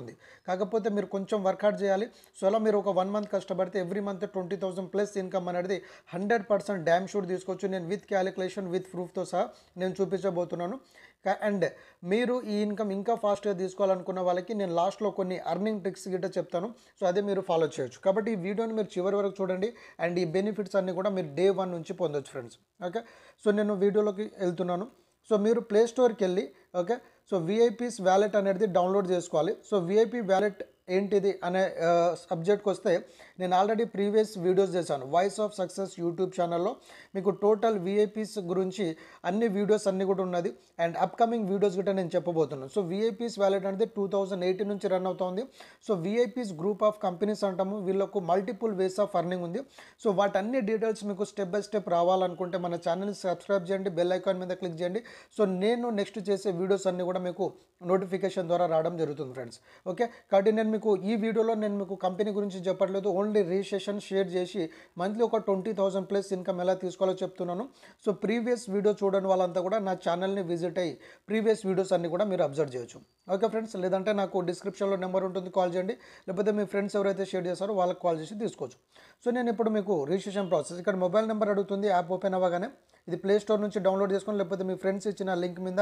ఉంటుంది కాకపోతే మీరు కొంచెం వర్కౌట్ చేయాలి సో అలా మీరు ఒక వన్ మంత్ కష్టపడితే every month twenty thousand plus income అనేది హండ్రెడ్ పర్సెంట్ డ్యామ్ షూర్ తీసుకోవచ్చు నేను విత్ క్యాలిక్యులేషన్ విత్ ప్రూఫ్తో సహా నేను చూపించబోతున్నాను అండ్ మీరు ఈ ఇన్కమ్ ఇంకా ఫాస్ట్గా తీసుకోవాలనుకున్న వాళ్ళకి నేను లాస్ట్లో కొన్ని అర్నింగ్ ట్రిక్స్ గిట్ట చెప్తాను సో అదే మీరు ఫాలో చేయొచ్చు కాబట్టి ఈ వీడియోని మీరు చివరి వరకు చూడండి అండ్ ఈ బెనిఫిట్స్ అన్నీ కూడా మీరు డే వన్ నుంచి పొందొచ్చు ఫ్రెండ్స్ ఓకే సో నేను వీడియోలోకి వెళ్తున్నాను సో మీరు ప్లే స్టోర్కి వెళ్ళి ఓకే సో విఐపీస్ వ్యాలెట్ అనేది డౌన్లోడ్ చేసుకోవాలి సో విఐపీ వ్యాలెట్ ఏంటిది అనే సబ్జెక్ట్కి వస్తే నేను ఆల్రెడీ ప్రీవియస్ వీడియోస్ చేశాను వాయిస్ ఆఫ్ సక్సెస్ యూట్యూబ్ ఛానల్లో మీకు టోటల్ విఐపీస్ గురించి అన్ని వీడియోస్ అన్నీ కూడా ఉన్నది అండ్ అప్కమింగ్ వీడియోస్ కూడా నేను చెప్పబోతున్నాను సో విఐపీస్ వ్యాలెట్ అనేది టూ థౌజండ్ ఎయిటీన్ నుంచి రన్ అవుతుంది so VIPs group of companies అంటాము వీళ్ళకు మల్టిపుల్ వేస్ ఆఫ్ అర్నింగ్ ఉంది సో వాటన్ని డీటెయిల్స్ మీకు స్టెప్ బై స్టెప్ రావాలనుకుంటే మన ఛానల్ని సబ్స్క్రైబ్ చేయండి బెల్ ఐకాన్ మీద క్లిక్ చేయండి సో నేను నెక్స్ట్ చేసే వీడియోస్ అన్నీ కూడా మీకు నోటిఫికేషన్ ద్వారా రావడం జరుగుతుంది ఫ్రెండ్స్ ఓకే కాబట్టి నేను మీకు ఈ వీడియోలో నేను మీకు కంపెనీ గురించి చెప్పట్లేదు ఓన్లీ రిజిస్ట్రేషన్ షేర్ చేసి మంత్లీ ఒక ట్వంటీ థౌసండ్ ప్లస్ ఇన్కమ్ ఎలా తీసుకోవాలో చెప్తున్నాను సో ప్రీవియస్ వీడియో చూడని వాళ్ళంతా కూడా నా ఛానల్ని విజిట్ అయ్యి ప్రీవియస్ వీడియోస్ అన్నీ కూడా మీరు అబ్జర్వ్ చేయొచ్చు ఓకే ఫ్రెండ్స్ లేదంటే నాకు డిస్క్రిప్షన్లో నెంబర్ ఉంటుంది కాల్ చేయండి లేకపోతే మీ ఫ్రెండ్స్ ఎవరైతే షేర్ చేస్తారో వాళ్ళకి కాల్ చేసి తీసుకోవచ్చు సో నేను ఇప్పుడు మీకు రిజిస్ట్రేషన్ ప్రాసెస్ ఇక్కడ మొబైల్ నెంబర్ అడుగుతుంది యాప్ ఓపెన్ అవ్వగానే ఇది ప్లే స్టోర్ నుంచి డౌన్లోడ్ చేసుకోండి లేకపోతే మీ ఫ్రెండ్స్ ఇచ్చిన లింక్ మీద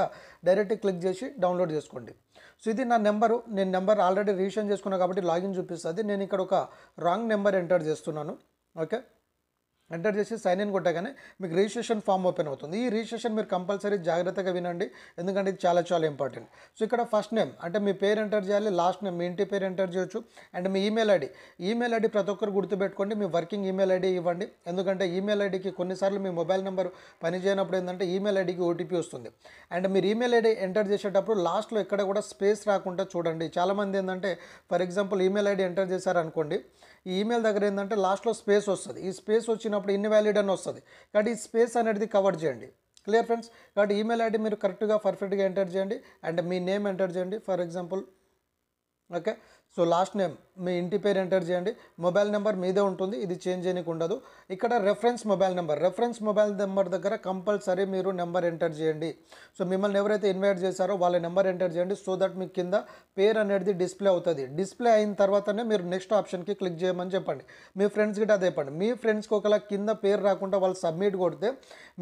డైరెక్ట్ క్లిక్ చేసి డౌన్లోడ్ చేసుకోండి సో ఇది నా నెంబరు నేను నెంబర్ ఆల్రెడీ రిజిషన్ చేసుకున్నాను కాబట్టి లాగిన్ చూపిస్తుంది నేను ఇక్కడ ఒక రాంగ్ నెంబర్ ఎంటర్ చేస్తున్నాను ఓకే ఎంటర్ చేసి సైన్ ఇన్ కొట్టగానే మీకు రిజిస్ట్రేషన్ ఫామ్ ఓపెన్ అవుతుంది ఈ రిజిస్ట్రేషన్ మీరు కంపల్సరీ జాగ్రత్తగా వినండి ఎందుకంటే ఇది చాలా చాలా ఇంపార్టెంట్ సో ఇక్కడ ఫస్ట్ నేమ్ అంటే మీ పేరు ఎంటర్ చేయాలి లాస్ట్ నేమ్ మీ ఇంటి పేరు ఎంటర్ చేయొచ్చు అండ్ మీ ఈమెయిల్ ఐడి ఈమెయిల్ ఐడి ప్రతి ఒక్కరు గుర్తుపెట్టుకోండి మీ వర్కింగ్ ఈమెయిల్ ఐడి ఇవ్వండి ఎందుకంటే ఈమెయిల్ ఐడికి కొన్నిసార్లు మీ మొబైల్ నెంబర్ పనిచేయనప్పుడు ఏంటంటే ఈమెయిల్ ఐడికి ఓటీపీ వస్తుంది అండ్ మీరు ఈమెయిల్ ఐడి ఎంటర్ చేసేటప్పుడు లాస్ట్లో ఎక్కడ కూడా స్పేస్ రాకుండా చూడండి చాలామంది ఏంటంటే for example email ID enter చేశారనుకోండి ఈ ఈమెయిల్ దగ్గర ఏంటంటే లాస్ట్లో స్పేస్ వస్తుంది ఈ స్పేస్ వచ్చినప్పుడు ఇన్వాలిడ్ అని వస్తుంది కాబట్టి ఈ స్పేస్ అనేది కవర్ చేయండి క్లియర్ ఫ్రెండ్స్ కాబట్టి ఈమెయిల్ ఐడి మీరు కరెక్ట్గా పర్ఫెక్ట్గా ఎంటర్ చేయండి అండ్ మీ నేమ్ ఎంటర్ చేయండి for example okay so last name మీ ఇంటి పేరు ఎంటర్ చేయండి మొబైల్ నెంబర్ మీదే ఉంటుంది ఇది చేంజ్ చేయనికి ఉండదు ఇక్కడ reference mobile number reference mobile number దగ్గర కంపల్సరీ మీరు నెంబర్ ఎంటర్ చేయండి సో మిమ్మల్ని ఎవరైతే ఇన్వైట్ చేశారో వాళ్ళ నెంబర్ ఎంటర్ చేయండి సో దట్ మీ కింద పేరు అనేది డిస్ప్లే అవుతుంది డిస్ప్లే అయిన తర్వాతనే మీరు నెక్స్ట్ ఆప్షన్కి క్లిక్ చేయమని చెప్పండి మీ ఫ్రెండ్స్ గిట్ట అదే చెప్పండి మీ ఫ్రెండ్స్కి ఒకలా కింద పేరు రాకుండా వాళ్ళు సబ్మిట్ కొడితే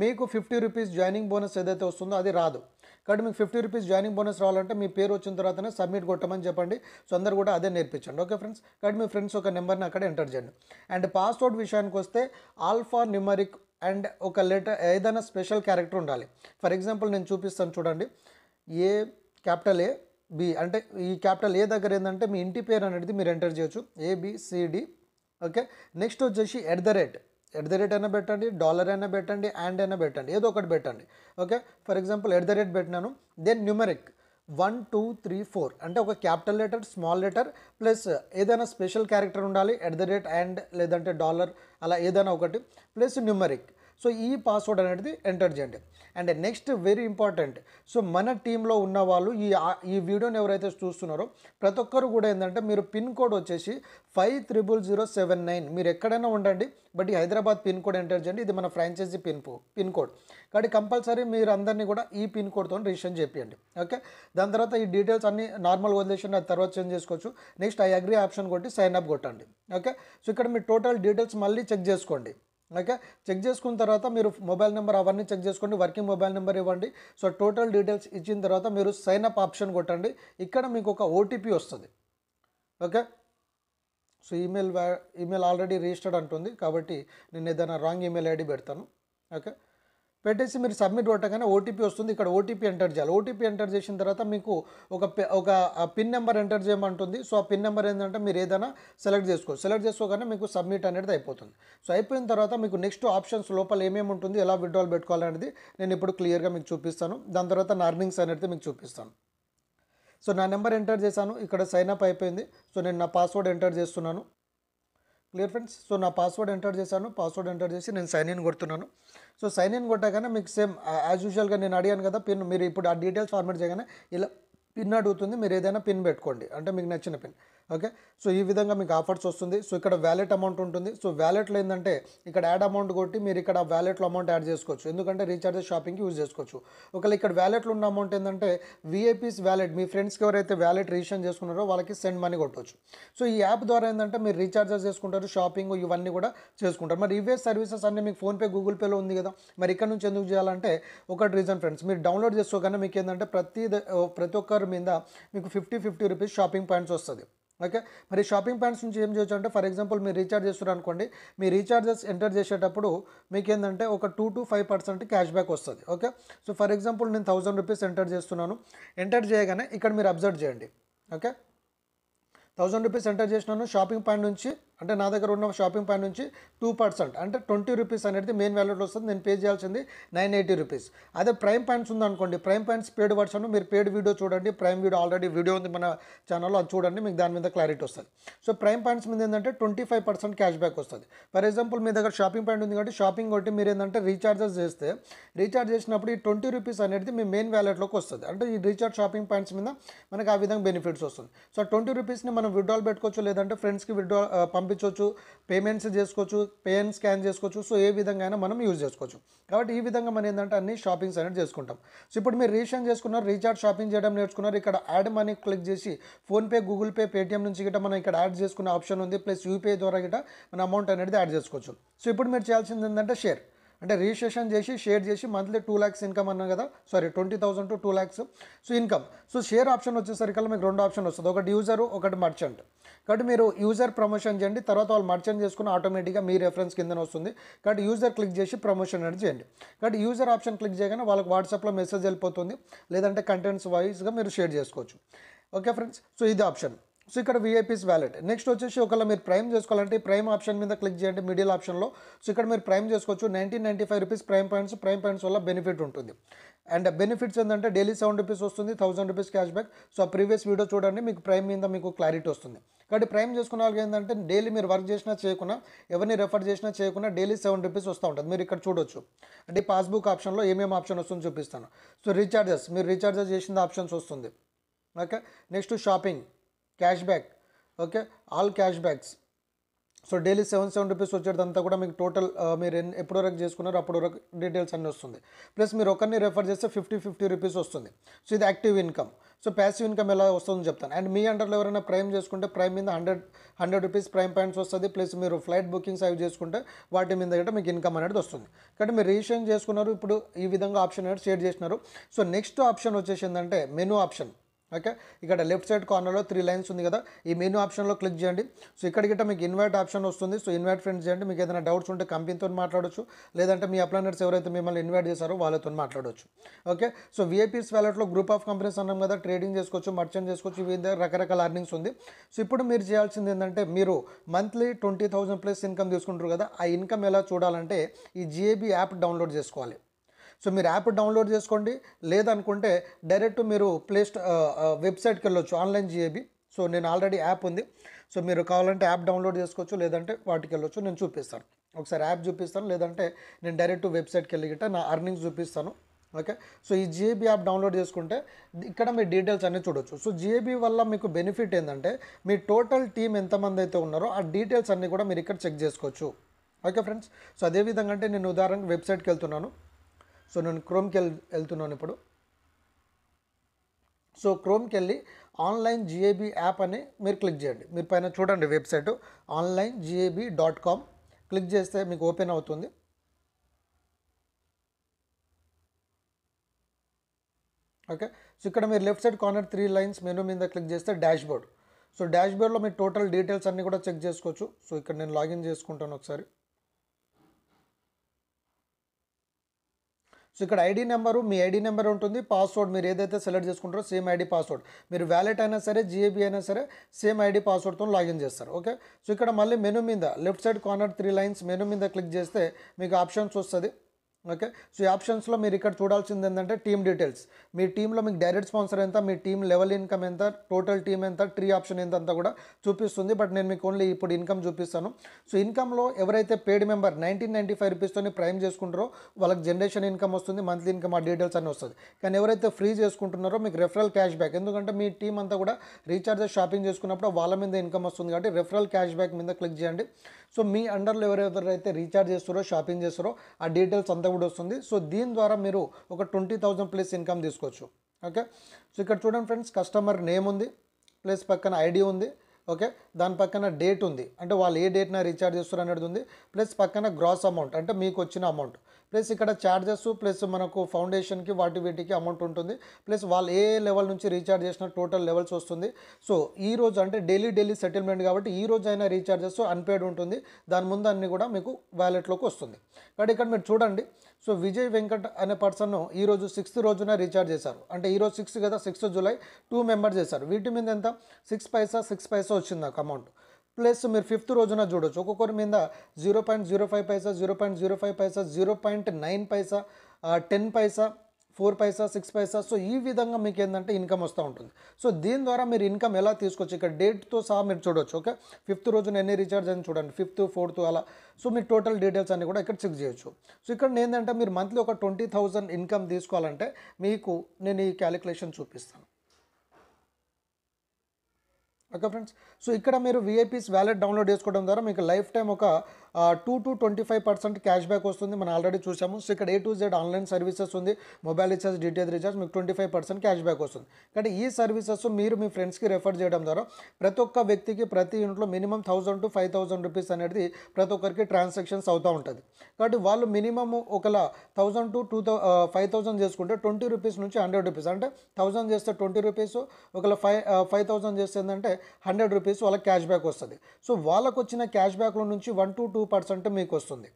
మీకు ఫిఫ్టీ రూపీస్ జాయినింగ్ బోనస్ ఏదైతే వస్తుందో అది రాదు కాబట్టి మీకు ఫిఫ్టీ రూపీస్ జాయినింగ్ బోనస్ రావాలంటే మీ పేరు వచ్చిన తర్వాతనే సబ్మిట్ కొట్టమని చెప్పండి సో అందరు కూడా అదే నేర్పించండి ఓకే ఫ్రెండ్స్ కాబట్టి మీ ఫ్రెండ్స్ ఒక నెంబర్ని అక్కడ ఎంటర్ చేయండి అండ్ పాస్వర్డ్ విషయానికి వస్తే ఆల్ఫా న్యూమరిక్ అండ్ ఒక లెటర్ ఏదైనా స్పెషల్ క్యారెక్టర్ ఉండాలి ఫర్ ఎగ్జాంపుల్ నేను చూపిస్తాను చూడండి ఏ క్యాపిటల్ ఏ బి అంటే ఈ క్యాపిటల్ ఏ దగ్గర ఏంటంటే మీ ఇంటి పేరు అనేది మీరు ఎంటర్ చేయొచ్చు ఏబిసిడి ఓకే నెక్స్ట్ వచ్చేసి at the rate at the rate అయినా పెట్టండి డాలర్ అయినా పెట్టండి అండ్ అయినా పెట్టండి ఏదో ఒకటి పెట్టండి okay for example at the rate పెట్టినాను then numeric one two three four అంటే ఒక capital letter small letter plus ఏదైనా స్పెషల్ క్యారెక్టర్ ఉండాలి ఎట్ ద రేట్ అండ్ లేదంటే డాలర్ అలా ఏదైనా ఒకటి ప్లస్ న్యూమరిక్ సో ఈ పాస్వర్డ్ అనేది ఎంటర్ చేయండి and next very important so మన టీంలో ఉన్న వాళ్ళు ఈ ఈ వీడియోని ఎవరైతే చూస్తున్నారో ప్రతి ఒక్కరు కూడా ఏంటంటే మీరు పిన్ కోడ్ వచ్చేసి five triple zero seven nine మీరు ఎక్కడైనా ఉండండి బట్ ఈ హైదరాబాద్ పిన్ కోడ్ ఎంటర్ చేయండి ఇది మన ఫ్రాంచైజీ పిన్ పిన్ కోడ్ కాబట్టి కంపల్సరీ మీరు అందరినీ కూడా ఈ పిన్ కోడ్తో రిజిస్టర్ చేయండి ఓకే దాని తర్వాత ఈ డీటెయిల్స్ అన్ని నార్మల్ వదిలేషన్ అది తర్వాత చేంజ్ చేసుకోవచ్చు నెక్స్ట్ ఐ అగ్రీ ఆప్షన్ కొట్టి సైన్ అప్ కొట్టండి ఓకే సో ఇక్కడ మీ టోటల్ డీటెయిల్స్ మళ్ళీ చెక్ చేసుకోండి ఓకే చెక్ చేసుకున్న తర్వాత మీరు మొబైల్ నెంబర్ అవన్నీ చెక్ చేసుకోండి వర్కింగ్ మొబైల్ నెంబర్ ఇవ్వండి సో టోటల్ డీటెయిల్స్ ఇచ్చిన తర్వాత మీరు సైన్ అప్ ఆప్షన్ కొట్టండి ఇక్కడ మీకు ఒక ఓటీపీ వస్తుంది okay so email email already registered అంటుంది కాబట్టి నేను ఏదైనా రాంగ్ ఈమెయిల్ ఐడి పెడతాను ఓకే పెట్టేసి మీరు సబ్మిట్ కొట్టగానే ఓటీపీ వస్తుంది ఇక్కడ ఓటీపీ ఎంటర్ చేయాలి ఓటీపీ ఎంటర్ చేసిన తర్వాత మీకు ఒక ఒక పిన్ నెంబర్ ఎంటర్ చేయమంటుంది సో ఆ పిన్ నెంబర్ ఏంటంటే మీరు ఏదైనా సెలెక్ట్ చేసుకో సెలెక్ట్ చేసుకోగానే మీకు సబ్మిట్ అనేది అయిపోతుంది సో అయిపోయిన తర్వాత మీకు నెక్స్ట్ ఆప్షన్స్ లోపల ఏమేమి ఉంటుంది ఎలా విడ్రాల్ పెట్టుకోవాలనేది నేను ఇప్పుడు క్లియర్గా మీకు చూపిస్తాను దాని తర్వాత నా అర్నింగ్స్ అనేది మీకు చూపిస్తాను సో నా నెంబర్ ఎంటర్ చేశాను ఇక్కడ సైన్ అప్ అయిపోయింది సో నేను నా పాస్వర్డ్ ఎంటర్ చేస్తున్నాను క్లియర్ ఫ్రెండ్స్ సో నా పాస్వర్డ్ ఎంటర్ చేశాను పాస్వర్డ్ ఎంటర్ చేసి నేను సైన్ ఇన్ కొడుతున్నాను సో సైన్ ఇన్ కొట్టాకనే మీకు సేమ్ యాజ్ యూజువల్గా నేను అడిగాను కదా పిన్ మీరు ఇప్పుడు ఆ డీటెయిల్స్ ఫార్మేట్ చేయగానే ఇలా పిన్ అడుగుతుంది మీరు ఏదైనా పిన్ పెట్టుకోండి అంటే మీకు నచ్చిన పిన్ ఓకే సో ఈ విధంగా మీకు ఆఫర్స్ వస్తుంది సో ఇక్కడ వ్యాలెట్ అమౌంట్ ఉంటుంది సో వ్యాలెట్లో ఏంటంటే ఇక్కడ యాడ్ అమౌంట్ కొట్టి మీరు ఇక్కడ వ్యాలెట్లో అమౌంట్ యాడ్ చేసుకోవచ్చు ఎందుకంటే రీఛార్జ్ షాపింగ్కి యూజ్ చేసుకోవచ్చు ఒకవేళ ఇక్కడ వ్యాలెట్లో ఉన్న అమౌంట్ ఏంటంటే విఐపీస్ వ్యాలెట్ మీ ఫ్రెండ్స్కి ఎవరైతే వ్యాలెట్ రీషన్ చేసుకున్నారో వాళ్ళకి సెండ్ మనీ కొట్టవచ్చు సో ఈ యాప్ ద్వారా ఏంటంటే మీరు రీఛార్జెస్ చేసుకుంటారు షాపింగ్ ఇవన్నీ కూడా చేసుకుంటారు మరి ఇవే సర్వీసెస్ అన్నీ మీకు ఫోన్పే గూగుల్ పేలో ఉంది కదా మరి ఇక్కడ నుంచి ఎందుకు చేయాలంటే ఒకటి రీజన్ ఫ్రెండ్స్ మీరు డౌన్లోడ్ చేసుకోగానే మీకు ఏంటంటే ప్రతి ప్రతి ఒక్కరి మీద మీకు fifty fifty rupees shopping points వస్తుంది ఓకే మరి షాపింగ్ ప్యాంట్స్ నుంచి ఏం చేయొచ్చు అంటే ఫర్ ఎగ్జాంపుల్ మీరు రీఛార్జ్ చేస్తున్నారు అనుకోండి మీ రీఛార్జెస్ ఎంటర్ చేసేటప్పుడు మీకు ఏంటంటే ఒక two to five percent cash back వస్తుంది ఓకే సో ఫర్ ఎగ్జాంపుల్ నేను థౌసండ్ రూపీస్ ఎంటర్ చేస్తున్నాను ఎంటర్ చేయగానే ఇక్కడ మీరు అబ్జర్వ్ చేయండి ఓకే థౌసండ్ రూపీస్ ఎంటర్ చేసినాను షాపింగ్ పాయింట్ నుంచి అంటే నా దగ్గర ఉన్న షాపింగ్ పాయింట్ నుంచి టూ పర్సెంట్ అంటే ట్వంటీ రూపీస్ అనేది మెయిన్ వ్యాలెట్లో వస్తుంది నేను పే చేయాల్సింది నైన్ ఎయిటీ రూపీస్ అదే ప్రైమ్ పాయింట్స్ ఉందనుకోండి ప్రైమ్ పాయింట్స్ పేడ్ వర్షన్ మీరు పేడ్ వీడియో చూడండి ప్రైమ్ వీడియో ఆల్రెడీ వీడియో ఉంది మన ఛానల్లో అది చూడండి మీకు దాని మీద క్లారిటీ వస్తుంది సో ప్రైమ్ పాయింట్స్ మీద ఏంటంటే twenty five percent cash back వస్తుంది ఫర్ ఎగ్జాంపుల్ మీ దగ్గర షాపింగ్ పాయింట్ ఉంది కాబట్టి షాపింగ్ కొట్టి మీరు ఏంటంటే రీఛార్జెస్ చేస్తే రీఛార్జ్ చేసినప్పుడు ఈ ట్వంటీ రూపీస్ అనేది మీ మెయిన్ వ్యాలెట్లోకి వస్తుంది అంటే ఈ రీఛార్జ్ షాపింగ్ పాయింట్స్ మీద మనకు ఆ విధంగా బెనిఫిట్స్ వస్తుంది సో ట్వంటీ రూపీస్ని మనం విడ్రాల్ పెట్టుకోవచ్చు లేదంటే ఫ్రెండ్స్కి విడ్రా పంపి పంపించవచ్చు పేమెంట్స్ చేసుకోవచ్చు అండ్ స్కాన్ చేసుకోవచ్చు సో ఏ విధంగా అయినా మనం యూజ్ చేసుకోవచ్చు కాబట్టి ఈ విధంగా మనం ఏంటంటే అన్ని షాపింగ్స్ అనేది చేసుకుంటాం సో ఇప్పుడు మీరు రీషన్ చేసుకున్నారు రీఛార్జ్ షాపింగ్ చేయడం నేర్చుకున్నారు ఇక్కడ యాడ్ మనీ క్లిక్ చేసి ఫోన్పే గూగుల్ పే పేటిఎం నుంచి గిట్ట మనం ఇక్కడ యాడ్ చేసుకునే ఆప్షన్ ఉంది ప్లస్ యూపీఐ ద్వారా గిట్ట మన అమౌంట్ అనేది యాడ్ చేసుకోవచ్చు సో ఇప్పుడు మీరు చేయాల్సింది ఏంటంటే షేర్ అంటే రిజిస్ట్రేషన్ చేసి షేర్ చేసి మంత్లీ టూ ల్యాక్స్ ఇన్కమ్ అన్నాం కదా sorry twenty thousand to two lakhs so income so share option వచ్చేసరికి మీకు రెండు ఆప్షన్ వస్తుంది ఒకటి యూజర్ ఒకటి మర్చెంట్ కాబట్టి మీరు యూజర్ ప్రమోషన్ చేయండి తర్వాత వాళ్ళు మర్చెంట్ చేసుకుని ఆటోమేటిక్గా మీ రెఫరెన్స్ కింద వస్తుంది కాబట్టి యూజర్ క్లిక్ చేసి ప్రమోషన్ అనేది చేయండి కాబట్టి యూజర్ ఆప్షన్ క్లిక్ చేయగానే వాళ్ళకి వాట్సాప్లో మెసేజ్ వెళ్ళిపోతుంది లేదంటే కంటెంట్స్ వైజ్గా మీరు షేర్ చేసుకోవచ్చు ఓకే ఫ్రెండ్స్ సో ఇది ఆప్షన్ సో ఇక్కడ విఐపీస్ వ్యాలెట్ నెక్స్ట్ వచ్చేసి ఒకవేళ మీరు ప్రైమ్ చేసుకోవాలంటే ప్రైమ్ ఆప్షన్ మీద క్లిక్ చేయండి మిడిల్ ఆప్షన్లో సో ఇక్కడ మీరు ప్రైమ్ చేసుకోవచ్చు nineteen ninety five rupees prime points prime points వల్ల బెనిఫిట్ ఉంటుంది అండ్ బెనిఫిట్స్ ఏంటంటే డైలీ సెవెన్ రూపీస్ వస్తుంది thousand rupees cash back so ఆ ప్రీవియస్ వీడియో చూడండి మీకు ప్రైమ్ మీద మీకు క్లారిటీ వస్తుంది కాబట్టి ప్రైమ్ చేసుకున్న వాళ్ళకి ఏంటంటే డైలీ మీరు వర్క్ చేసినా చేయకుండా ఎవరిని రెఫర్ చేసినా చేయకుండా డైలీ సెవెన్ రూపీస్ వస్తూ ఉంటుంది మీరు ఇక్కడ చూడొచ్చు అంటే పాస్బుక్ ఆప్షన్లో ఏమేమి ఆప్షన్ వస్తుందో చూపిస్తాను సో రీఛార్జెస్ మీరు రీఛార్జెస్ చేసిన ఆప్షన్స్ వస్తుంది okay next shopping cash back okay all cash backs so daily seven seven rupees వచ్చేటంతా కూడా మీకు టోటల్ uh, మీరు ఎప్పుడు వరకు చేసుకున్నారో అప్పుడు వరకు డీటెయిల్స్ అన్నీ వస్తుంది ప్లస్ మీరు ఒకరిని రెఫర్ చేస్తే ఫిఫ్టీ ఫిఫ్టీ రూపీస్ వస్తుంది సో ఇది active income so passive income ఎలా వస్తుందని చెప్తాను అండ్ మీ అండర్లో ఎవరైనా ప్రైమ్ చేసుకుంటే ప్రైమ్ మీద hundred hundred rupees prime points వస్తుంది ప్లస్ మీరు ఫ్లైట్ బుకింగ్స్ అవి చేసుకుంటే వాటి మీద కూడా మీకు ఇన్కమ్ అనేది వస్తుంది కాబట్టి మీరు రిజిస్ట్రేషన్ చేసుకున్నారు ఇప్పుడు ఈ విధంగా ఆప్షన్ అనేది షేర్ చేసినారు సో నెక్స్ట్ ఆప్షన్ వచ్చేసి ఏంటంటే మెనూ ఆప్షన్ ఓకే ఇక్కడ లెఫ్ట్ సైడ్ కార్నర్లో త్రీ లైన్స్ ఉంది కదా ఈ మెనూ ఆప్షన్లో క్లిక్ చేయండి సో ఇక్కడ గిట్ట మీకు ఇన్వైట్ ఆప్షన్ వస్తుంది సో ఇన్వైట్ ఫ్రెండ్స్ చేయండి మీకు ఏదైనా డౌట్స్ ఉంటే కంపెనీతో మాట్లాడొచ్చు లేదంటే మీ అప్లైనర్స్ ఎవరైతే మిమ్మల్ని ఇన్వైట్ చేశారో వాళ్ళతో మాట్లాడొచ్చు ఓకే సో విఐపీస్ వ్యాలెట్లో గ్రూప్ ఆఫ్ కంపెనీస్ అన్నాం కదా ట్రేడింగ్ చేసుకోవచ్చు మర్చెంట్ చేసుకోవచ్చు ఇవి రకరకాల అర్నింగ్స్ ఉంది సో ఇప్పుడు మీరు చేయాల్సింది ఏంటంటే మీరు monthly twenty thousand plus income తీసుకుంటారు కదా ఆ ఇన్కమ్ ఎలా చూడాలంటే ఈ జిఏబీ యాప్ డౌన్లోడ్ చేసుకోవాలి సో మీరు యాప్ డౌన్లోడ్ చేసుకోండి లేదనుకుంటే డైరెక్ట్ మీరు ప్లేస్ట్ వెబ్సైట్కి వెళ్ళొచ్చు ఆన్లైన్ జిఏబి సో నేను ఆల్రెడీ యాప్ ఉంది సో మీరు కావాలంటే యాప్ డౌన్లోడ్ చేసుకోవచ్చు లేదంటే వాటికి వెళ్ళొచ్చు నేను చూపిస్తాను ఒకసారి యాప్ చూపిస్తాను లేదంటే నేను డైరెక్ట్ వెబ్సైట్కి వెళ్ళి గిట్ట నా అర్నింగ్స్ చూపిస్తాను ఓకే సో ఈ జిఏబి యాప్ డౌన్లోడ్ చేసుకుంటే ఇక్కడ మీ డీటెయిల్స్ అన్నీ చూడొచ్చు సో జిఏబి వల్ల మీకు బెనిఫిట్ ఏంటంటే మీ టోటల్ టీం ఎంతమంది అయితే ఉన్నారో ఆ డీటెయిల్స్ అన్నీ కూడా మీరు ఇక్కడ చెక్ చేసుకోవచ్చు ఓకే ఫ్రెండ్స్ సో అదేవిధంగా అంటే నేను ఉదాహరణకు వెబ్సైట్కి వెళ్తున్నాను సో నేను క్రోమ్కి వెళ్ వెళ్తున్నాను ఇప్పుడు సో క్రోమ్కి వెళ్ళి ఆన్లైన్ జిఏబీ యాప్ అని మీరు క్లిక్ చేయండి మీరు పైన చూడండి website online GAB dot com click చేస్తే మీకు ఓపెన్ అవుతుంది ఓకే సో ఇక్కడ మీరు left side corner three lines menu మీద క్లిక్ చేస్తే డాష్ బోర్డ్ సో డాష్ బోర్డ్లో మీరు టోటల్ డీటెయిల్స్ అన్నీ కూడా చెక్ చేసుకోవచ్చు సో ఇక్కడ నేను లాగిన్ చేసుకుంటాను ఒకసారి సో ఇక్కడ ఐడి నెంబరు మీ ఐడి నెంబర్ ఉంటుంది పాస్వర్డ్ మీరు ఏదైతే సెలెక్ట్ చేసుకుంటారో సేమ్ ఐడి పాస్వర్డ్ మీరు వ్యాలెట్ అయినా సరే జిఏబి అయినా సరే సేమ్ ఐడి పాస్వర్డ్తో లాగిన్ చేస్తారు ఓకే సో ఇక్కడ మళ్ళీ మెనూ మీద left side corner three lines menu మీద క్లిక్ చేస్తే మీకు ఆప్షన్స్ వస్తుంది ఓకే సో ఈ ఆప్షన్స్లో మీరు ఇక్కడ చూడాల్సింది ఏంటంటే టీమ్ డీటెయిల్స్ మీ టీంలో మీకు డైరెక్ట్ స్పాన్సర్ ఎంత మీ టీం లెవెల్ ఇన్కమ్ ఎంత టోటల్ టీం ఎంత ట్రీ ఆప్షన్ ఎంత అంతా కూడా చూపిస్తుంది బట్ నేను మీకు ఓన్లీ ఇప్పుడు ఇన్కమ్ చూపిస్తాను సో ఇన్కమ్లో ఎవరైతే paid member nineteen ninety five రూపీస్తోని ప్రైమ్ చేసుకుంటారో వాళ్ళకి జనరేషన్ ఇన్కమ్ వస్తుంది మంత్లీ ఇన్కమ్ ఆ డీటెయిల్స్ అన్నీ వస్తుంది కానీ ఎవరైతే ఫ్రీ చేసుకుంటున్నారో మీకు రెఫరల్ క్యాష్ బ్యాక్ ఎందుకంటే మీ టీం అంతా కూడా రీఛార్జెస్ షాపింగ్ చేసుకున్నప్పుడు వాళ్ళ మీద ఇన్కమ్ వస్తుంది కాబట్టి రెఫరల్ క్యాష్ బ్యాక్ మీద క్లిక్ చేయండి సో మీ అండర్లో ఎవరెవరైతే రీఛార్జ్ చేస్తారో షాపింగ్ చేస్తారో ఆ డీటెయిల్స్ అంతా కూడా వస్తుంది సో దీని ద్వారా మీరు ఒక ట్వంటీ థౌసండ్ ప్లస్ ఇన్కమ్ తీసుకోవచ్చు ఓకే సో ఇక్కడ చూడండి ఫ్రెండ్స్ కస్టమర్ నేమ్ ఉంది ప్లస్ పక్కన ఐడి ఉంది ఓకే దాని పక్కన డేట్ ఉంది అంటే వాళ్ళు ఏ డేట్న రీఛార్జ్ చేస్తారు అనేది ఉంది ప్లస్ పక్కన గ్రాస్ అమౌంట్ అంటే మీకు వచ్చిన అమౌంట్ ప్లస్ ఇక్కడ ఛార్జెస్ ప్లస్ మనకు ఫౌండేషన్కి వాటి వీటికి అమౌంట్ ఉంటుంది ప్లస్ వాళ్ళు ఏ లెవెల్ నుంచి రీఛార్జ్ చేసిన టోటల్ లెవెల్స్ వస్తుంది సో ఈ రోజు అంటే డైలీ డైలీ సెటిల్మెంట్ కాబట్టి ఈ రోజు అయినా రీఛార్జెస్ అన్పేడ్ ఉంటుంది దాని ముందు అన్నీ కూడా మీకు వ్యాలెట్లోకి వస్తుంది కాబట్టి ఇక్కడ మీరు చూడండి సో విజయ్ వెంకట్ అనే పర్సన్ ఈరోజు సిక్స్త్ రోజున రీఛార్జ్ చేశారు అంటే ఈరోజు సిక్స్త్ కదా సిక్స్త్ జూలై టూ మెంబర్స్ చేశారు వీటి మీద ఎంత సిక్స్ పైసా సిక్స్ పైసా వచ్చింది నాకు అమౌంట్ ప్లస్ మీరు ఫిఫ్త్ రోజున చూడొచ్చు ఒక్కొక్కరి మీద zero point zero five paisa zero point zero five paisa zero point nine paisa ten paisa four paisa six paisa so ఈ విధంగా మీకు ఏంటంటే ఇన్కమ్ వస్తూ ఉంటుంది సో దీని ద్వారా మీరు ఇన్కమ్ ఎలా తీసుకోవచ్చు ఇక్కడ డేట్తో సహా మీరు చూడొచ్చు ఓకే ఫిఫ్త్ రోజున ఎన్ని రీఛార్జ్ అని చూడండి ఫిఫ్త్ ఫోర్త్ అలా సో మీరు టోటల్ డీటెయిల్స్ అన్ని కూడా ఇక్కడ చెక్ చేయొచ్చు సో ఇక్కడ ఏంటంటే మీరు మంత్లీ ఒక ట్వంటీ థౌసండ్ ఇన్కమ్ తీసుకోవాలంటే మీకు నేను ఈ క్యాలిక్యులేషన్ చూపిస్తాను ఓకే ఫ్రెండ్స్ సో ఇక్కడ మీరు విఐపీస్ వ్యాలెట్ డౌన్లోడ్ చేసుకోవడం ద్వారా మీకు లైఫ్ టైం ఒక two to twenty five percent cash back వస్తుంది మనం ఆల్రెడీ చూసాము సో ఇక్కడ A to Z online services ఉంది మొబైల్ రీఛార్జ్ డిటిఎల్ రీఛార్జ్ మీకు twenty five percent cash back వస్తుంది కానీ ఈ సర్వీసెస్ మీరు మీ ఫ్రెండ్స్కి రెఫర్ చేయడం ద్వారా ప్రతి ఒక్క వ్యక్తికి ప్రతి ఇంట్లో minimum thousand to five thousand rupees అనేది ప్రతి ఒక్కరికి ట్రాన్సాక్షన్స్ అవుతూ ఉంటుంది కాబట్టి వాళ్ళు మినిమం ఒకలా thousand to two five thousand చేసుకుంటే ట్వంటీ రూపీస్ నుంచి హండ్రెడ్ రూపీస్ అంటే థౌసండ్ చేస్తే ట్వంటీ రూపీస్ ఒకవేళ ఫైవ్ ఫైవ్ థౌసండ్ చేస్తే ఏంటంటే హండ్రెడ్ రూపీస్ వాళ్ళకి క్యాష్ బ్యాక్ వస్తుంది సో వాళ్ళకు వచ్చిన క్యాష్ బ్యాక్లో నుంచి వన్ టు టూ పర్సెంట్ మీకు వస్తుంది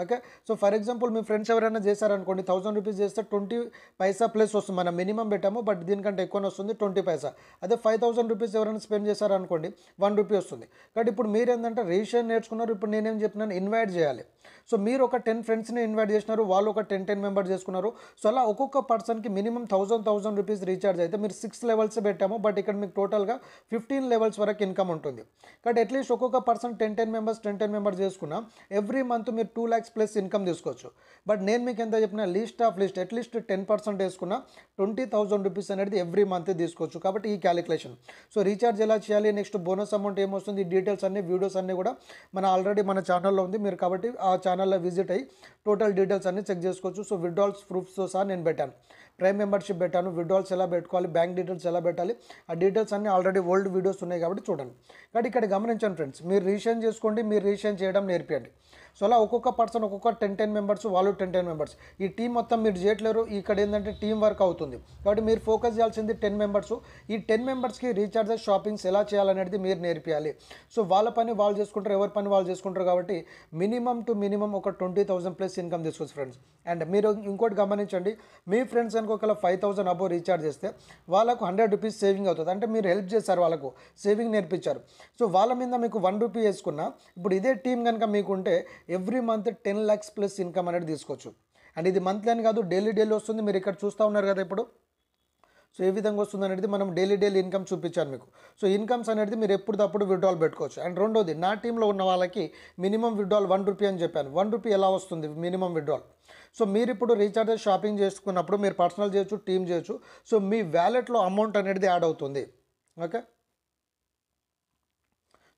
ఓకే సో ఫర్ ఎగ్జాంపుల్ మీ ఫ్రెండ్స్ ఎవరైనా చేశారనుకోండి థౌసండ్ రూపీస్ చేస్తే ట్వంటీ పైసా ప్లస్ వస్తుంది మనం మినిమం పెట్టాము బట్ దీనికంటే ఎక్కువ వస్తుంది ట్వంటీ పైసా అదే ఫైవ్ థౌసండ్ రూపీస్ ఎవరైనా స్పెండ్ చేశారనుకోండి వన్ రూపీ వస్తుంది కాబట్టి ఇప్పుడు మీరు ఏంటంటే రిజిస్ట్రేషన్ నేర్చుకున్నారు ఇప్పుడు నేనేం చెప్పినాను ఇన్వైట్ చేయాలి సో మీరు ఒక టెన్ ఫ్రెండ్స్ని ఇన్వైట్ చేసినారు వాళ్ళు ఒక టెన్ టెన్ మెంబర్స్ చేసుకున్నారు సో అలా ఒక్కొక్క పర్సన్కి minimum thousand thousand rupees recharge అయితే మీరు సిక్స్ లెవెల్స్ పెట్టాము బట్ ఇక్కడ మీకు టోటల్గా ఫిఫ్టీన్ లెవెల్స్ వరకు ఇన్కమ్ ఉంటుంది కాబట్టి అట్లీస్ట్ ఒక్కొక్క person ten ten members ten ten members చేసుకున్నా ఎవ్రీ మంత్ మీరు two lakh tax plus income తీసుకోవచ్చు బట్ నేను మీకు ఎంత చెప్పిన least of least at least ten percent వేసుకున్న ట్వంటీ థౌసండ్ రూపీస్ అనేది ఎవ్రీ మంత్ తీసుకోవచ్చు కాబట్టి ఈ క్యాలిక్యులేషన్ సో రీఛార్జ్ ఎలా చేయాలి నెక్స్ట్ బోనస్ అమౌంట్ ఏమొస్తుంది డీటెయిల్స్ అన్ని వీడియోస్ అన్నీ కూడా మన ఆల్రెడీ మన ఛానల్లో ఉంది మీరు కాబట్టి ఆ ఛానల్లో విజిట్ అయ్యి టోటల్ డీటెయిల్స్ అన్ని చెక్ చేసుకోవచ్చు సో విడ్రాల్స్ ప్రూఫ్స్తో సహా నేను పెట్టాను ప్రైమ్ మెంబర్షిప్ పెట్టాను విడ్రాల్స్ ఎలా పెట్టుకోవాలి బ్యాంక్ డీటెయిల్స్ ఎలా పెట్టాలి ఆ డీటెయిల్స్ అన్ని ఆల్రెడీ ఓల్డ్ వీడియోస్ ఉన్నాయి కాబట్టి చూడండి కాబట్టి ఇక్కడ గమనించండి ఫ్రెండ్స్ మీరు రీషేర్ చేసుకోండి మీరు రీషేర్ చేయడం నేర్పించండి సో అలా ఒక్కొక్క పర్సన్ ఒక్కొక్క టెన్ టెన్ మెంబర్స్ వాళ్ళు టెన్ టెన్ మెంబర్స్ ఈ టీం మొత్తం మీరు చేయట్లేరు ఇక్కడ ఏంటంటే టీం వర్క్ అవుతుంది కాబట్టి మీరు ఫోకస్ చేయాల్సింది టెన్ మెంబర్స్ ఈ టెన్ మెంబర్స్కి రీఛార్జెస్ షాపింగ్స్ ఎలా చేయాలనేది మీరు నేర్పియాలి సో వాళ్ళ పని వాళ్ళు చేసుకుంటారు ఎవరి పని వాళ్ళు చేసుకుంటారు కాబట్టి మినిమం టు మినిమం ఒక ట్వంటీ థౌసండ్ ప్లస్ ఇన్కమ్ తీసుకోవచ్చు ఫ్రెండ్స్ అండ్ మీరు ఇంకోటి గమనించండి మీ ఫ్రెండ్స్ అనుకో ఒకవేళ ఫైవ్ థౌసండ్ అబో రీఛార్జ్ చేస్తే వాళ్ళకు హండ్రెడ్ రూపీస్ సేవింగ్ అవుతుంది అంటే మీరు హెల్ప్ చేశారు వాళ్ళకు సేవింగ్ నేర్పించారు సో వాళ్ళ మీద మీకు వన్ రూపీ వేసుకున్నా ఇప్పుడు ఇదే టీం కనుక మీకుంటే every month ten lakhs plus income అనేది తీసుకోవచ్చు అండ్ ఇది మంత్లీ అని కాదు డైలీ డైలీ వస్తుంది మీరు ఇక్కడ చూస్తూ ఉన్నారు కదా ఇప్పుడు సో ఏ విధంగా వస్తుంది అనేది మనం డైలీ డైలీ ఇన్కమ్ చూపించాను మీకు సో ఇన్కమ్స్ అనేది మీరు తప్పుడు విడ్రాల్ పెట్టుకోవచ్చు అండ్ రెండోది నా టీంలో ఉన్న వాళ్ళకి మినిమం విడ్రాల్ వన్ రూపీ అని చెప్పాను వన్ రూపీ ఎలా వస్తుంది మినిమం విడ్రాల్ సో మీరు ఇప్పుడు రీఛార్జెస్ షాపింగ్ చేసుకున్నప్పుడు మీరు పర్సనల్ చేయొచ్చు టీమ్ చేయొచ్చు సో మీ వ్యాలెట్లో అమౌంట్ అనేది యాడ్ అవుతుంది ఓకే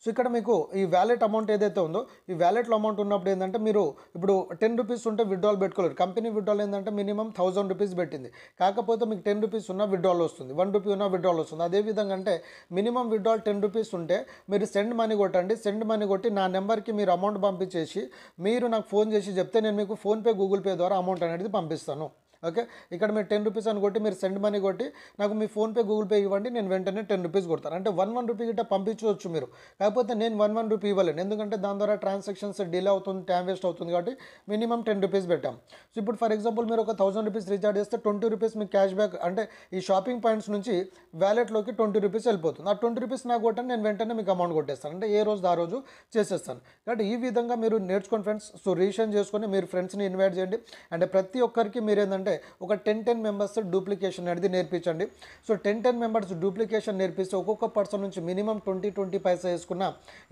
సో ఇక్కడ మీకు ఈ వ్యాలెట్ అమౌంట్ ఏదైతే ఉందో ఈ వ్యాలెట్లో అమౌంట్ ఉన్నప్పుడు ఏంటంటే మీరు ఇప్పుడు టెన్ రూపీస్ ఉంటే విడ్రాల్ పెట్టుకోలేరు కంపెనీ విడ్రాల్ ఏంటంటే మినిమం థౌసండ్ రూపీస్ పెట్టింది కాకపోతే మీకు టెన్ రూపీస్ ఉన్న విడ్రాల్ వస్తుంది వన్ రూపీ ఉన్న విడ్రాల్ వస్తుంది అదేవిధంగా అంటే మినిమం విడ్రాల్ టెన్ రూపీస్ ఉంటే మీరు సెండ్ మనీ కొట్టండి సెండ్ మనీ కొట్టి నా నెంబర్కి మీరు అమౌంట్ పంపించేసి మీరు నాకు ఫోన్ చేసి చెప్తే నేను మీకు ఫోన్పే గూగుల్ పే ద్వారా అమౌంట్ అనేది పంపిస్తాను ఓకే ఇక్కడ మీరు టెన్ రూపీస్ అని కొట్టి మీరు సెండ్ మనీ కొట్టి నాకు మీ ఫోన్పే గూగుల్ పే ఇవ్వండి నేను వెంటనే టెన్ రూపీస్ కొడతాను అంటే వన్ వన్ రూపీ గిట్ట పంపించవచ్చు మీరు కాకపోతే నేను వన్ వన్ రూపీ ఇవ్వలేను ఎందుకంటే దాని ద్వారా ట్రాన్సాక్షన్స్ డిలే అవుతుంది టైం వేస్ట్ అవుతుంది కాబట్టి మినిమం టెన్ రూపీస్ పెట్టాం సో ఇప్పుడు ఫర్ ఎగ్జాంపుల్ మీరు ఒక థౌసండ్ రూపీస్ రీఛార్జ్ చేస్తే ట్వంటీ రూపీస్ మీకు క్యాష్ బ్యాక్ అంటే ఈ షాపింగ్ పాయింట్స్ నుంచి వ్యాలెట్లోకి ట్వంటీ రూపీస్ వెళ్ళిపోతుంది ఆ ట్వంటీ రూపీస్ నాకు కొట్టని నేను వెంటనే మీకు అమౌంట్ కొట్టేస్తాను అంటే ఏ రోజు ఆ రోజు చేసేస్తాను కాబట్టి ఈ విధంగా మీరు నేర్చుకుని ఫ్రెండ్స్ సో రీషన్ చేసుకొని మీరు ఫ్రెండ్స్ని ఇన్వైట్ చేయండి అంటే ప్రతి ఒక్కరికి మీరు ఏంటంటే ఒక టెన్ టెన్ మెంబర్స్ డూప్లికేషన్ అనేది నేర్పించండి so ten ten members duplication నేర్పిస్తే ఒక్కొక్క పర్సన్ నుంచి మినిమం ట్వంటీ ట్వంటీ పైసా వేసుకున్న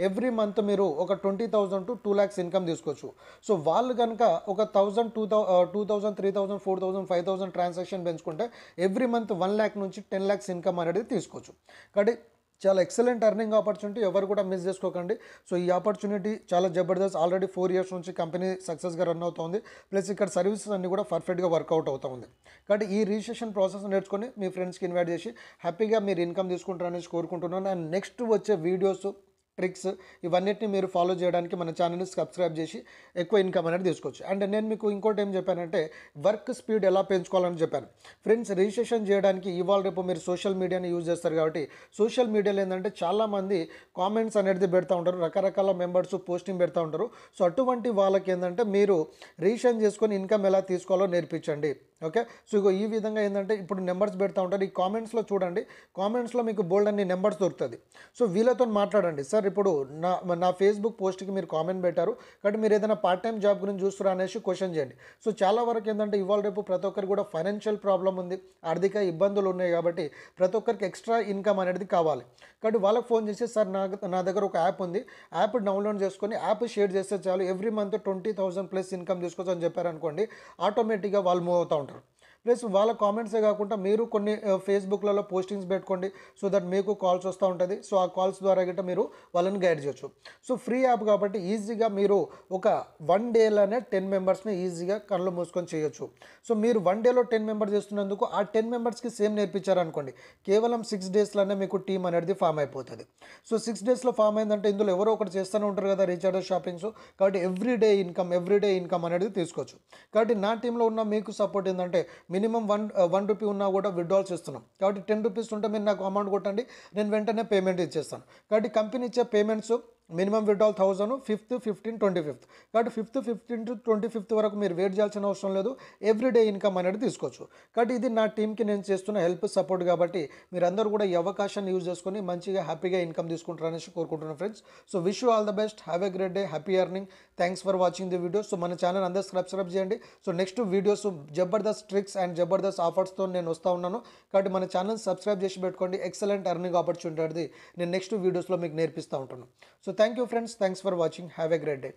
ఎవ్రీ మంత్ మీరు ఒక twenty thousand to two lakhs income తీసుకోవచ్చు సో వాళ్ళు కనుక ఒక thousand two thou two thousand three thousand four thousand five thousand transaction పెంచుకుంటే ఎవ్రీ మంత్ వన్ ల్యాక్ నుంచి టెన్ ల్యాక్స్ ఇన్కమ్ అనేది తీసుకోవచ్చు కాబట్టి చాలా ఎక్సలెంట్ అర్నింగ్ ఆపర్చునిటీ ఎవరు కూడా మిస్ చేసుకోకండి సో ఈ ఆపర్చునిటీ చాలా జబర్దస్త్ ఆల్రెడీ ఫోర్ ఇయర్స్ నుంచి కంపెనీ సక్సెస్గా రన్ అవుతుంది ప్లస్ ఇక్కడ సర్వీసెస్ అన్నీ కూడా పర్ఫెక్ట్గా వర్కౌట్ అవుతుంది కాబట్టి ఈ రిజిస్ట్రేషన్ ప్రాసెస్ నేర్చుకొని మీ ఫ్రెండ్స్కి ఇన్వైట్ చేసి హ్యాపీగా మీరు ఇన్కమ్ తీసుకుంటారనేసి కోరుకుంటున్నాను అండ్ నెక్స్ట్ వచ్చే వీడియోస్ ట్రిక్స్ ఇవన్నిటిని మీరు ఫాలో చేయడానికి మన ఛానల్ని సబ్స్క్రైబ్ చేసి ఎక్కువ ఇన్కమ్ అనేది తీసుకోవచ్చు అండ్ నేను మీకు ఇంకోటి ఏం చెప్పానంటే వర్క్ స్పీడ్ ఎలా పెంచుకోవాలని చెప్పాను ఫ్రెండ్స్ రిజిస్ట్రేషన్ చేయడానికి ఇవాళ రేపు మీరు సోషల్ మీడియాని యూజ్ చేస్తారు కాబట్టి సోషల్ మీడియాలో ఏంటంటే చాలామంది కామెంట్స్ అనేది పెడతా ఉంటారు రకరకాల మెంబర్స్ పోస్టింగ్ పెడతా ఉంటారు సో అటువంటి వాళ్ళకి ఏంటంటే మీరు రిజిస్ట్రేషన్ చేసుకొని ఇన్కమ్ ఎలా తీసుకోవాలో నేర్పించండి ఓకే సో ఇక ఈ విధంగా ఏంటంటే ఇప్పుడు నెంబర్స్ పెడతా ఉంటారు ఈ కామెంట్స్లో చూడండి కామెంట్స్లో మీకు బోల్డ్ అన్ని నెంబర్స్ దొరుకుతుంది సో వీళ్ళతో మాట్లాడండి సార్ సార్ ఇప్పుడు నా నా ఫేస్బుక్ పోస్ట్కి మీరు కామెంట్ పెట్టారు కాబట్టి మీరు ఏదైనా పార్ట్ టైం జాబ్ గురించి చూస్తున్నారు అనేసి క్వశ్చన్ చేయండి సో చాలా వరకు ఏంటంటే ఇవాళ రేపు ప్రతి ఒక్కరికి కూడా ఫైనాన్షియల్ ప్రాబ్లం ఉంది ఆర్థిక ఇబ్బందులు ఉన్నాయి కాబట్టి ప్రతి ఒక్కరికి ఎక్స్ట్రా ఇన్కమ్ అనేది కావాలి కాబట్టి వాళ్ళకి ఫోన్ చేసి సార్ నా నా దగ్గర ఒక యాప్ ఉంది యాప్ డౌన్లోడ్ చేసుకొని యాప్ షేర్ చేస్తే చాలు every month twenty thousand plus income తీసుకోవచ్చు అని చెప్పారనుకోండి ఆటోమేటిక్గా వాళ్ళు మూవ్ అవుతూ ఉంటారు ప్లస్ వాళ్ళ కామెంట్సే కాకుండా మీరు కొన్ని ఫేస్బుక్లలో పోస్టింగ్స్ పెట్టుకోండి సో దట్ మీకు కాల్స్ వస్తూ ఉంటుంది సో ఆ కాల్స్ ద్వారా గిట్ట మీరు వాళ్ళని గైడ్ చేయొచ్చు సో ఫ్రీ యాప్ కాబట్టి ఈజీగా మీరు ఒక వన్ డేలోనే టెన్ మెంబర్స్ని ఈజీగా కళ్ళు మూసుకొని చేయొచ్చు సో మీరు వన్ డేలో టెన్ మెంబర్స్ చేస్తున్నందుకు ఆ టెన్ మెంబర్స్కి సేమ్ నేర్పించారనుకోండి కేవలం సిక్స్ డేస్లోనే మీకు టీం అనేది ఫామ్ అయిపోతుంది సో సిక్స్ డేస్లో ఫామ్ అయిందంటే ఇందులో ఎవరో ఒకటి చేస్తూనే ఉంటారు కదా రీఛార్జ్ షాపింగ్స్ కాబట్టి every day income every day income అనేది తీసుకోవచ్చు కాబట్టి నా టీంలో ఉన్న మీకు సపోర్ట్ ఏంటంటే మినిమం వన్ వన్ రూపీ ఉన్నా కూడా విడ్డ్రాల్ చేస్తున్నాం కాబట్టి టెన్ రూపీస్ ఉంటే మీరు నాకు అమౌంట్ కొట్టండి నేను వెంటనే పేమెంట్ ఇచ్చేస్తాను కాబట్టి కంపెనీ ఇచ్చే payments minimum withdrawal thousand fifth fifteen twenty fifth కాబట్టి fifth fifteen to twenty fifth వరకు మీరు వెయిట్ చేయాల్సిన అవసరం లేదు ఎవ్రీడే ఇన్కమ్ అనేది తీసుకోవచ్చు కాబట్టి ఇది నా టీంకి నేను చేస్తున్న హెల్ప్ సపోర్ట్ కాబట్టి మీరందరూ కూడా ఈ అవకాశాన్ని యూజ్ చేసుకొని మంచిగా హ్యాపీగా ఇన్కమ్ తీసుకుంటారనేసి కోరుకుంటున్నాను friends so wish all the best have a great day happy earning thanks for watching the video so మన ఛానల్ అందరూ సబ్స్క్రైబ్ చేయండి సో నెక్స్ట్ వీడియోస్ జబర్దస్త్ ట్రిక్స్ అండ్ జబర్దస్త్ ఆఫర్స్తో నేను వస్తూ ఉన్నాను కాబట్టి మన ఛానల్ సబ్స్క్రైబ్ చేసి పెట్టుకోండి ఎక్సలెంట్ ఎర్నింగ్ ఆపర్చునిటీ నేను నెక్స్ట్ వీడియోస్లో మీకు నేర్పిస్తూ ఉంటాను so Thank you friends. Thanks for watching. Have a great day.